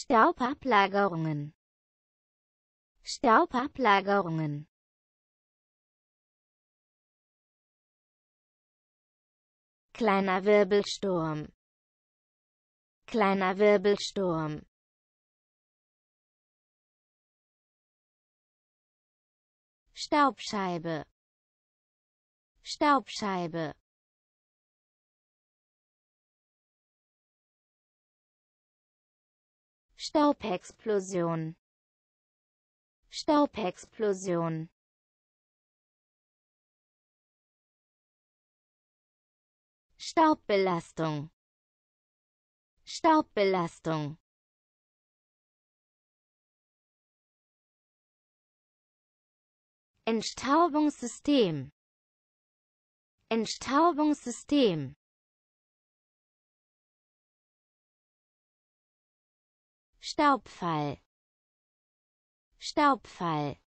Staubablagerungen Staubablagerungen Kleiner Wirbelsturm Kleiner Wirbelsturm Staubscheibe Staubscheibe Staubexplosion Staubexplosion Staubbelastung Staubbelastung Entstaubungssystem Entstaubungssystem Staubfall Staubfall